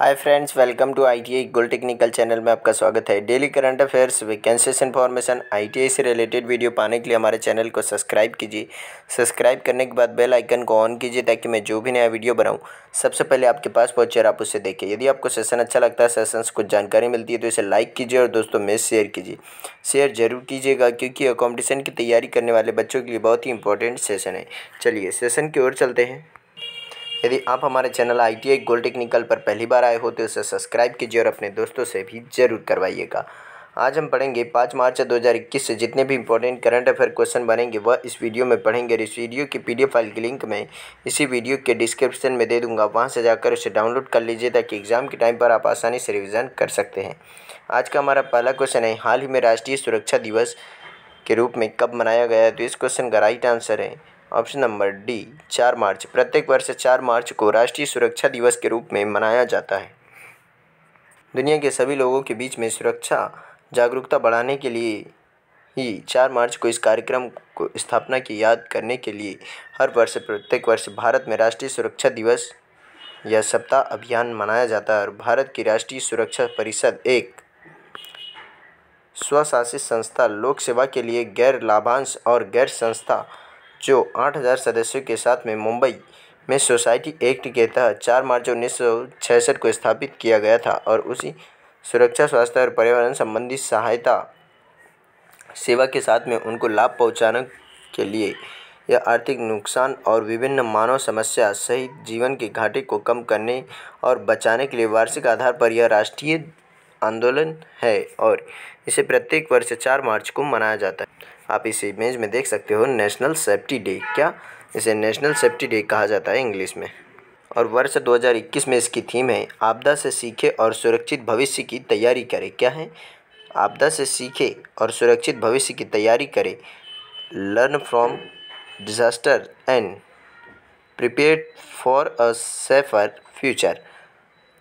hi friends welcome to I T goal technical channel में आपका स्वागत है daily current affairs vacancies information ITI से रिलेटेड वीडियो पाने के लिए हमारे चैनल को सब्सक्राइब कीजिए सब्सक्राइब करने के बाद बेल आइकन को ऑन कीजिए ताकि मैं जो भी नया वीडियो बनाऊँ सबसे पहले आपके पास पहुंचे और आप उसे देखें यदि आपको सेशन अच्छा लगता है सेशन से कुछ जानकारी मिलती है तो इसे लाइक कीजिए और दोस्तों में शेयर कीजिए शेयर जरूर कीजिएगा क्योंकि कॉम्पिटिशन की तैयारी करने वाले बच्चों के लिए बहुत ही इंपॉर्टेंट सेशन है चलिए सेशन की ओर चलते हैं यदि आप हमारे channel I T I goal technical पर पहली बार आए हो तो उसे सब्सक्राइब कीजिए और अपने दोस्तों से भी जरूर करवाइएगा आज हम पढ़ेंगे पाँच मार्च 2021 से जितने भी इंपॉर्टेंट करंट अफेयर क्वेश्चन बनेंगे वह इस वीडियो में पढ़ेंगे और इस वीडियो की एफ फाइल की लिंक में इसी वीडियो के डिस्क्रिप्शन में दे दूंगा वहाँ से जाकर उसे डाउनलोड कर लीजिए ताकि एग्जाम के टाइम पर आप आसानी से रिविज़न कर सकते हैं आज का हमारा पहला क्वेश्चन है हाल ही में राष्ट्रीय सुरक्षा दिवस के रूप में कब मनाया गया तो इस क्वेश्चन का राइट आंसर है ऑप्शन नंबर डी चार मार्च प्रत्येक वर्ष चार मार्च को राष्ट्रीय सुरक्षा दिवस के रूप में मनाया जाता है दुनिया के सभी लोगों के बीच में सुरक्षा जागरूकता बढ़ाने के लिए ही चार मार्च को इस कार्यक्रम को स्थापना की याद करने के लिए हर वर्ष प्रत्येक वर्ष भारत में राष्ट्रीय सुरक्षा दिवस यह सप्ताह अभियान मनाया जाता है और भारत की राष्ट्रीय सुरक्षा परिषद एक स्वशासित संस्था लोक सेवा के लिए गैर लाभांश और गैर संस्था जो आठ हज़ार सदस्यों के साथ में मुंबई में सोसाइटी एक्ट के तहत चार मार्च उन्नीस सौ छियासठ को स्थापित किया गया था और उसी सुरक्षा स्वास्थ्य और पर्यावरण संबंधी सहायता सेवा के साथ में उनको लाभ पहुँचाने के लिए यह आर्थिक नुकसान और विभिन्न मानव समस्या सहित जीवन के घाटे को कम करने और बचाने के लिए वार्षिक आधार पर यह राष्ट्रीय आंदोलन है और इसे प्रत्येक वर्ष चार मार्च को मनाया जाता है आप इस इमेज में देख सकते हो नेशनल सेफ्टी डे क्या इसे नेशनल सेफ्टी डे कहा जाता है इंग्लिश में और वर्ष 2021 में इसकी थीम है आपदा से सीखे और सुरक्षित भविष्य की तैयारी करें क्या है आपदा से सीखे और सुरक्षित भविष्य की तैयारी करें learn from disaster and prepare for a safer future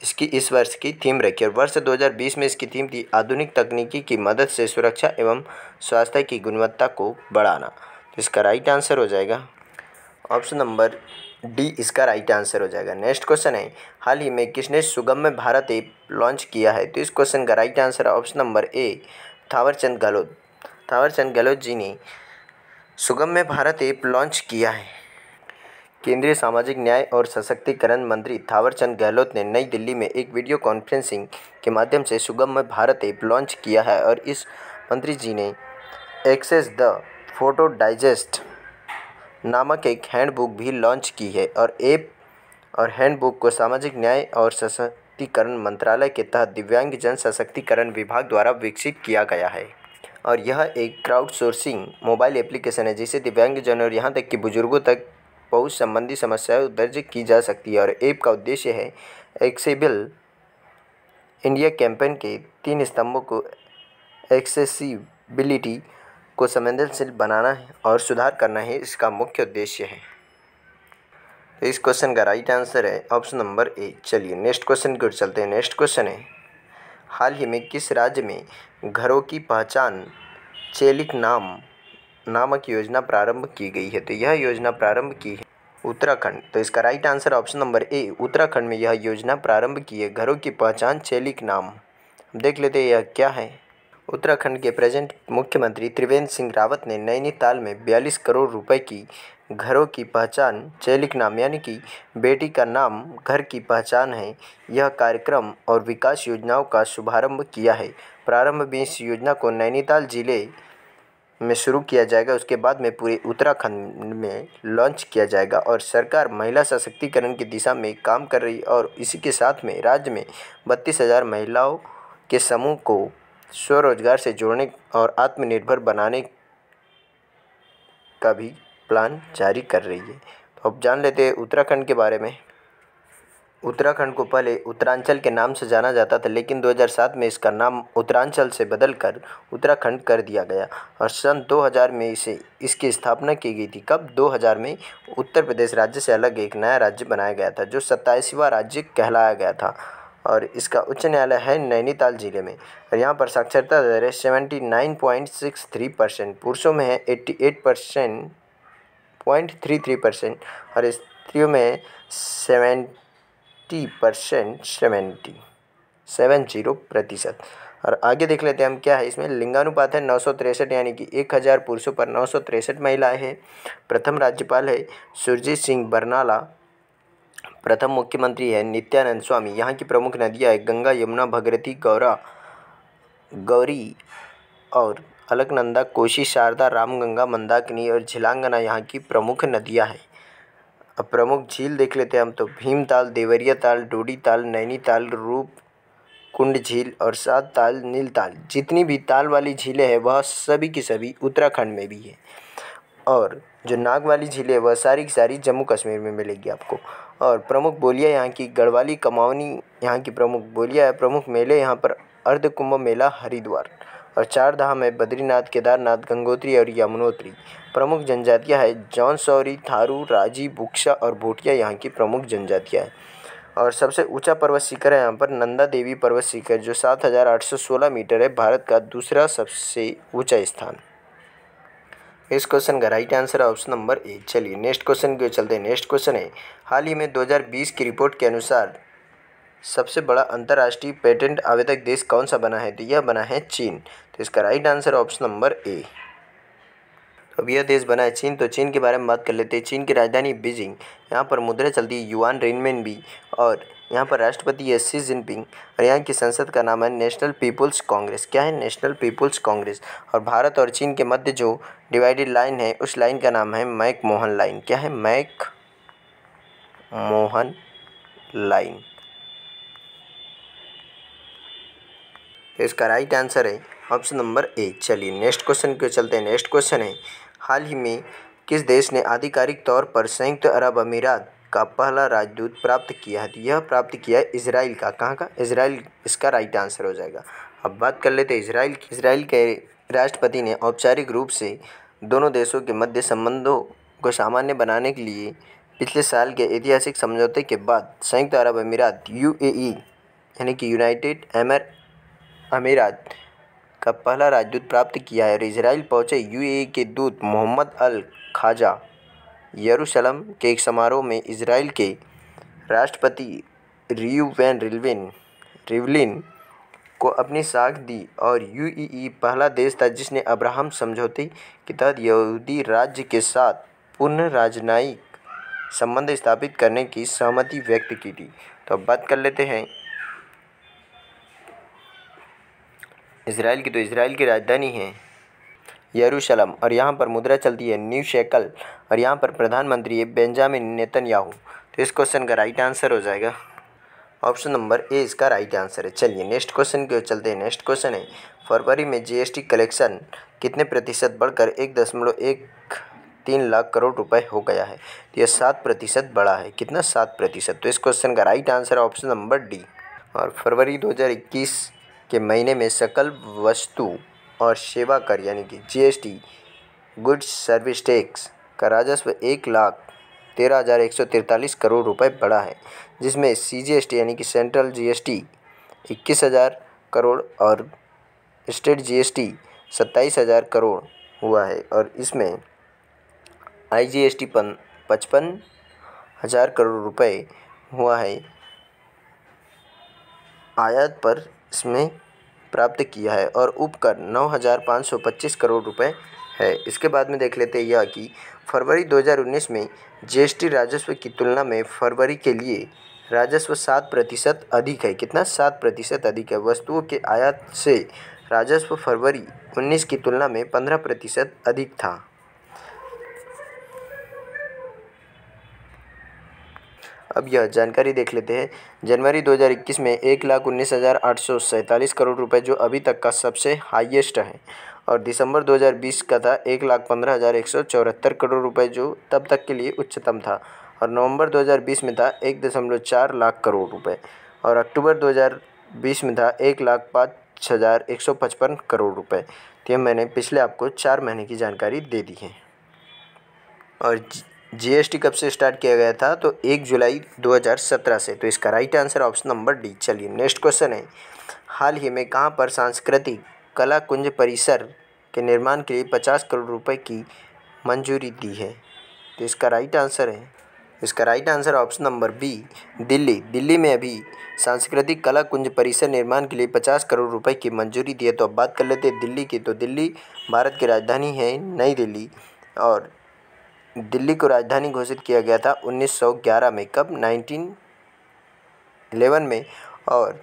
इसकी इस वर्ष की थीम रखी और वर्ष 2020 में इसकी थीम थी आधुनिक तकनीकी की मदद से सुरक्षा एवं स्वास्थ्य की गुणवत्ता को बढ़ाना तो इसका राइट आंसर हो जाएगा ऑप्शन नंबर डी इसका राइट आंसर हो जाएगा नेक्स्ट क्वेश्चन है हाल ही में किसने सुगम्य भारत ऐप लॉन्च किया है तो इस क्वेश्चन का right answer option number A Thawarchand Gehlot Thawarchand Gehlot ji ने सुगम्य भारत ऐप लॉन्च किया है केंद्रीय सामाजिक न्याय और सशक्तिकरण मंत्री थावरचंद गहलोत ने नई दिल्ली में एक वीडियो कॉन्फ्रेंसिंग के माध्यम से सुगम्य भारत ऐप लॉन्च किया है और इस मंत्री जी ने एक्सेस द फोटो डाइजेस्ट नामक एक हैंडबुक भी लॉन्च की है और ऐप और हैंडबुक को सामाजिक न्याय और सशक्तिकरण मंत्रालय के तहत दिव्यांगजन सशक्तिकरण विभाग द्वारा विकसित किया गया है और यह एक क्राउड सोर्सिंग मोबाइल एप्लीकेशन है जिसे दिव्यांगजन और यहाँ तक कि बुजुर्गों तक पहुँच संबंधी समस्याएं दर्ज की जा सकती है और ऐप का उद्देश्य है एक्सेबल इंडिया कैंपेन के तीन स्तंभों को एक्सेसिबिलिटी को संवेदनशील बनाना है और सुधार करना है इसका मुख्य उद्देश्य है तो इस क्वेश्चन का राइट आंसर है ऑप्शन नंबर ए चलिए नेक्स्ट क्वेश्चन की ओर चलते हैं नेक्स्ट क्वेश्चन है हाल ही में किस राज्य में घरों की पहचान चेलिक नाम नामक योजना प्रारंभ की गई है तो यह योजना प्रारंभ की है उत्तराखंड तो इसका right answer option number A Uttarakhand में यह योजना प्रारंभ की है घरों की पहचान चैलिक नाम देख लेते हैं यह क्या है उत्तराखंड के प्रेजेंट मुख्यमंत्री त्रिवेंद्र सिंह रावत ने नैनीताल में बयालीस करोड़ रुपए की घरों की पहचान चैलिक नाम यानी कि बेटी का नाम घर की पहचान है यह कार्यक्रम और विकास योजनाओं का शुभारंभ किया है प्रारंभ में इस योजना को नैनीताल जिले में शुरू किया जाएगा उसके बाद में पूरे उत्तराखंड में लॉन्च किया जाएगा और सरकार महिला सशक्तिकरण की दिशा में काम कर रही और इसी के साथ में राज्य में बत्तीस हज़ार महिलाओं के समूह को स्वरोजगार से जोड़ने और आत्मनिर्भर बनाने का भी प्लान जारी कर रही है तो अब जान लेते हैं उत्तराखंड के बारे में उत्तराखंड को पहले उत्तरांचल के नाम से जाना जाता था लेकिन 2007 में इसका नाम उत्तरांचल से बदलकर उत्तराखंड कर दिया गया और सन 2000 में इसे इसकी स्थापना की गई थी कब 2000 में उत्तर प्रदेश राज्य से अलग एक नया राज्य बनाया गया था जो सत्ताईसवां राज्य कहलाया गया था और इसका उच्च न्यायालय है नैनीताल ज़िले में और यहाँ पर साक्षरता दर है seventy nine point six three percent पुरुषों में है eighty eight percent point three three percent और स्त्रियों में seventy sixty percent seventy seven zero प्रतिशत और आगे देख लेते हैं हम क्या है इसमें लिंगानुपात है नौ सौ तिरसठ यानी कि एक हज़ार पुरुषों पर नौ सौ तिरसठ महिलाएँ हैं प्रथम राज्यपाल है सुरजीत सिंह बरनाला प्रथम मुख्यमंत्री है नित्यानंद स्वामी यहाँ की प्रमुख नदियाँ है गंगा यमुना भगरती गौरा गौरी और अलकनंदा कोशी शारदा रामगंगा मंदाकिनी और झिलांगना यहाँ की प्रमुख नदियाँ हैं अब प्रमुख झील देख लेते हैं हम तो भीमताल देवरिया ताल डोडी ताल नैनीताल रूप कुंड झील और सात ताल नील ताल जितनी भी ताल वाली झीलें हैं वह सभी की सभी उत्तराखंड में भी है और जो नाग वाली झीलें हैं वह सारी की सारी जम्मू कश्मीर में मिलेगी आपको और प्रमुख बोलियाँ यहाँ की गढ़वाली कमावनी यहाँ की प्रमुख बोलियाँ है प्रमुख मेले यहाँ पर अर्धकुंभ मेला हरिद्वार और चार धाम है बद्रीनाथ केदारनाथ गंगोत्री और यमुनोत्री प्रमुख जनजातियाँ है जौनसौरी थारू राजी बुक्सा और भोटिया यहाँ की प्रमुख जनजातियाँ हैं और सबसे ऊंचा पर्वत शिखर है यहाँ पर नंदा देवी पर्वत शिखर जो 7,816 मीटर है भारत का दूसरा सबसे ऊंचा स्थान इस क्वेश्चन का राइट आंसर है ऑप्शन नंबर ए चलिए नेक्स्ट क्वेश्चन की ओर चलते हैं नेक्स्ट क्वेश्चन है हाल ही में 2020 की रिपोर्ट के अनुसार सबसे बड़ा अंतर्राष्ट्रीय पेटेंट आवेदक देश कौन सा बना है तो यह बना है चीन तो इसका right answer option number A तो अब यह देश बना है चीन तो चीन के बारे में बात कर लेते हैं चीन की राजधानी बीजिंग यहाँ पर मुद्रा चलती है युआन रेनमेन भी और यहाँ पर राष्ट्रपति है सी जिनपिंग और यहाँ की संसद का नाम है नेशनल पीपुल्स कांग्रेस क्या है नेशनल पीपुल्स कांग्रेस और भारत और चीन के मध्य जो डिवाइडेड लाइन है उस लाइन का नाम है मैक मोहन लाइन क्या है मैक मोहन लाइन तो इसका राइट आंसर है ऑप्शन नंबर ए चलिए नेक्स्ट क्वेश्चन के चलते हैं नेक्स्ट क्वेश्चन है हाल ही में किस देश ने आधिकारिक तौर पर संयुक्त अरब अमीरात का पहला राजदूत प्राप्त किया है तो यह प्राप्त किया है इसराइल का कहाँ का इसराइल इसका राइट आंसर हो जाएगा अब बात कर लेते हैं इसराइल की इसराइल के राष्ट्रपति ने औपचारिक रूप से दोनों देशों के मध्य संबंधों को सामान्य बनाने के लिए पिछले साल के ऐतिहासिक समझौते के बाद संयुक्त अरब अमीरात यू यानी कि यूनाइटेड अमर अमीरात का पहला राजदूत प्राप्त किया है और इसराइल पहुंचे यूएई के दूत मोहम्मद अल खाजा यरूशलम के एक समारोह में इसराइल के राष्ट्रपति रियूवेन रिलविन रिवलिन को अपनी साख दी और यूईई पहला देश था जिसने अब्राहम समझौते के तहत यहूदी राज्य के साथ पुनः राजनयिक संबंध स्थापित करने की सहमति व्यक्त की थी तो अब बात कर लेते हैं इसराइल की तो इसराइल की राजधानी है यरूशलम और यहाँ पर मुद्रा चलती है न्यू शेकल और यहाँ पर प्रधानमंत्री है बेंजामिन नेतन्याहू तो इस क्वेश्चन का राइट आंसर हो जाएगा ऑप्शन नंबर ए इसका राइट आंसर है चलिए नेक्स्ट क्वेश्चन की ओर चलते हैं नेक्स्ट क्वेश्चन है फरवरी में जीएसटी कलेक्शन कितने प्रतिशत बढ़कर एक दशमलव एक तीन लाख करोड़ रुपए हो गया है तो यह सात प्रतिशत बढ़ा है कितना सात प्रतिशत तो इस क्वेश्चन का राइट आंसर है ऑप्शन नंबर डी और फरवरी दो के महीने में सकल वस्तु और सेवा कर यानी कि जीएसटी गुड्स सर्विस टैक्स का राजस्व एक लाख तेरह हज़ार एक सौ तिरतालीस करोड़ रुपए बढ़ा है जिसमें सी जी एस टी यानी कि सेंट्रल जी एस टी इक्कीस हज़ार करोड़ और स्टेट जी एस टी सत्ताईस हज़ार करोड़ हुआ है और इसमें आई जी एस टी पचपन हज़ार करोड़ रुपए हुआ है आयात पर इसमें प्राप्त किया है और उपकर नौ हज़ार पाँच सौ पच्चीस करोड़ रुपए है इसके बाद में देख लेते हैं यह कि फरवरी 2019 में जीएसटी राजस्व की तुलना में फरवरी के लिए राजस्व सात प्रतिशत अधिक है कितना सात प्रतिशत अधिक है वस्तुओं के आयात से राजस्व फरवरी 19 की तुलना में 15 प्रतिशत अधिक था अब यह जानकारी देख लेते हैं जनवरी 2021 में एक लाख उन्नीस हज़ार आठ सौ सैंतालीस करोड़ रुपए जो अभी तक का सबसे हाईएस्ट है और दिसंबर 2020 का था एक लाख पंद्रह हज़ार एक सौ चौहत्तर करोड़ रुपए जो तब तक के लिए उच्चतम था और नवंबर 2020 में था एक दशमलव चार लाख करोड़ रुपए और अक्टूबर 2020 में था एक लाख पाँच हज़ार एक सौ पचपन करोड़ रुपए तो मैंने पिछले आपको चार महीने की जानकारी दे दी है और जीएसटी कब से स्टार्ट किया गया था तो एक जुलाई 2017 से तो इसका right answer option number D चलिए नेक्स्ट क्वेश्चन है हाल ही में कहाँ पर सांस्कृतिक कला कुंज परिसर के निर्माण के लिए पचास करोड़ रुपए की मंजूरी दी है तो इसका राइट आंसर है इसका right answer option number B Delhi Delhi में अभी सांस्कृतिक कला कुंज परिसर निर्माण के लिए पचास करोड़ रुपए की मंजूरी दी है तो अब बात कर लेते हैं दिल्ली की तो दिल्ली भारत की राजधानी है नई दिल्ली और दिल्ली को राजधानी घोषित किया गया था उन्नीस सौ ग्यारह में कब नाइनटीन में और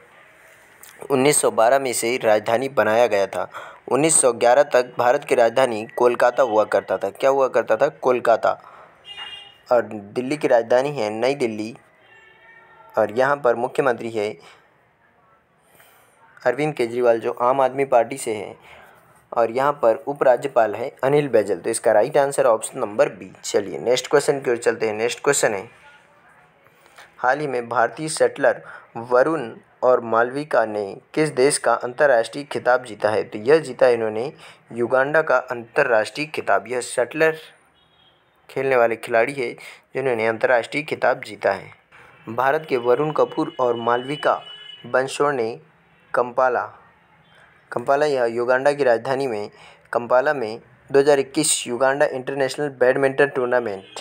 1912 में इसे राजधानी बनाया गया था 1911 तक भारत की राजधानी कोलकाता हुआ करता था क्या हुआ करता था कोलकाता और दिल्ली की राजधानी है नई दिल्ली और यहाँ पर मुख्यमंत्री है अरविंद केजरीवाल जो आम आदमी पार्टी से है और यहाँ पर उपराज्यपाल है अनिल बैजल तो इसका right answer option number B चलिए नेक्स्ट क्वेश्चन की ओर चलते हैं नेक्स्ट क्वेश्चन है हाल ही में भारतीय सेटलर वरुण और मालविका ने किस देश का अंतर्राष्ट्रीय खिताब जीता है तो यह जीता इन्होंने युगांडा का अंतर्राष्ट्रीय खिताब यह सेटलर खेलने वाले खिलाड़ी है जिन्होंने अंतर्राष्ट्रीय खिताब जीता है भारत के वरुण कपूर और मालविका बंशोर ने कंपाला कंपाला यह युगांडा की राजधानी में कंपाला में 2021 युगांडा इंटरनेशनल बैडमिंटन टूर्नामेंट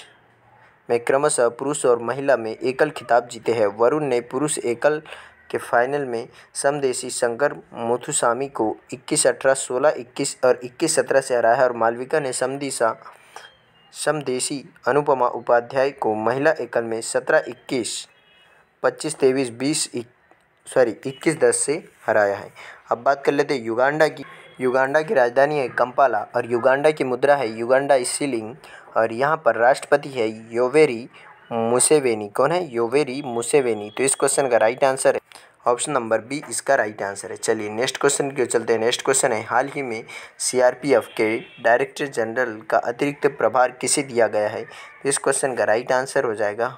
में क्रमशः पुरुष और महिला में एकल खिताब जीते हैं वरुण ने पुरुष एकल के फाइनल में समदेशी शंकर मुथुसामी को 21 अठारह सोलह इक्कीस और इक्कीस सत्रह से हराया और मालविका ने समदिशा समदेशी अनुपमा उपाध्याय को महिला एकल में सत्रह इक्कीस पच्चीस तेईस बीस सॉरी इक्कीस दस से हराया है अब बात कर लेते हैं युगांडा की युगांडा की राजधानी है कंपाला और युगांडा की मुद्रा है युगांडा सीलिंग और यहाँ पर राष्ट्रपति है योवेरी मुसेवेनी कौन है योवेरी मुसेवेनी तो इस क्वेश्चन का राइट आंसर है ऑप्शन नंबर बी इसका राइट आंसर है चलिए नेक्स्ट क्वेश्चन की ओर चलते हैं नेक्स्ट क्वेश्चन है हाल ही में सीआरपीएफ के डायरेक्टर जनरल का अतिरिक्त प्रभार किसे दिया गया है तो इस क्वेश्चन का राइट आंसर हो जाएगा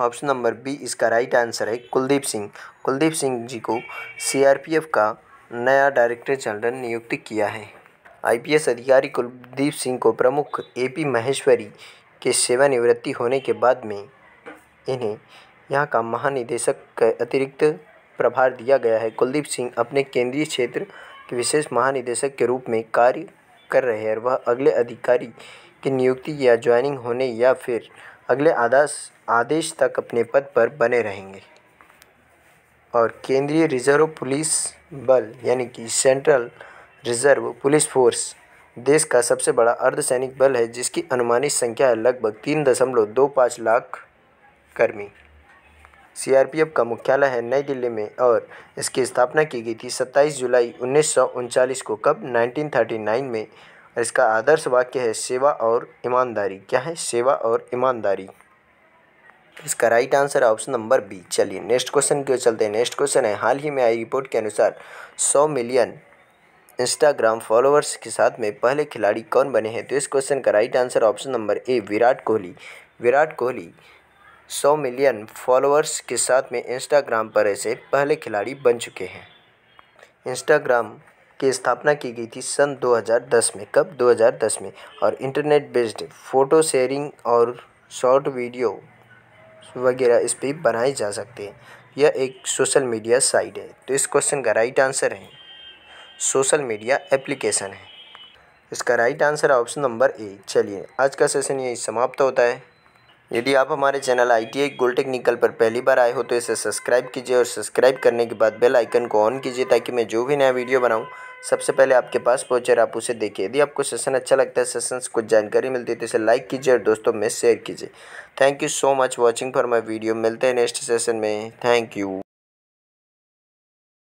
ऑप्शन नंबर बी इसका राइट आंसर है कुलदीप सिंह कुलदीप सिंह जी को सीआरपीएफ का नया डायरेक्टर जनरल नियुक्त किया है आईपीएस अधिकारी कुलदीप सिंह को प्रमुख एपी महेश्वरी के सेवानिवृत्ति होने के बाद में इन्हें यहाँ का महानिदेशक का अतिरिक्त प्रभार दिया गया है कुलदीप सिंह अपने केंद्रीय क्षेत्र के विशेष महानिदेशक के रूप में कार्य कर रहे हैं वह अगले अधिकारी की नियुक्ति या ज्वाइनिंग होने या फिर अगले आदेश आदेश तक अपने पद पर बने रहेंगे और केंद्रीय रिजर्व पुलिस बल यानी कि सेंट्रल रिजर्व पुलिस फोर्स देश का सबसे बड़ा अर्धसैनिक बल है जिसकी अनुमानित संख्या है लगभग तीन दशमलव दो पाँच लाख कर्मी सीआरपीएफ का मुख्यालय है नई दिल्ली में और इसकी स्थापना की गई थी सत्ताईस जुलाई उन्नीस को कब 1939 में इसका आदर्श वाक्य है सेवा और ईमानदारी क्या है सेवा और ईमानदारी इसका right answer option number B चलिए नेक्स्ट क्वेश्चन क्यों चलते हैं नेक्स्ट क्वेश्चन है हाल ही में आई रिपोर्ट के अनुसार सौ मिलियन इंस्टाग्राम फॉलोअर्स के साथ में पहले खिलाड़ी कौन बने हैं तो इस क्वेश्चन का right answer option number A Virat Kohli Virat Kohli सौ मिलियन फॉलोअर्स के साथ में इंस्टाग्राम पर ऐसे पहले खिलाड़ी बन चुके हैं इंस्टाग्राम की स्थापना की गई थी सन 2010 में कब 2010 में और इंटरनेट बेस्ड फ़ोटो शेयरिंग और शॉर्ट वीडियो वगैरह इस पर बनाए जा सकते हैं यह एक सोशल मीडिया साइट है तो इस क्वेश्चन का राइट आंसर है सोशल मीडिया एप्लीकेशन है इसका राइट आंसर है ऑप्शन नंबर ए चलिए आज का सेशन यही समाप्त होता है यदि आप हमारे channel I T goal technical पर पहली बार आए हो तो इसे सब्सक्राइब कीजिए और सब्सक्राइब करने के बाद बेल आइकन को ऑन कीजिए ताकि मैं जो भी नया वीडियो बनाऊँ सबसे पहले आपके पास पहुँचे आप उसे देखिए यदि आपको सेशन अच्छा लगता है सेशन से कुछ जानकारी मिलती है तो इसे लाइक कीजिए और दोस्तों में शेयर कीजिए thank you so much watching for my video मिलते हैं नेक्स्ट सेशन में थैंक यू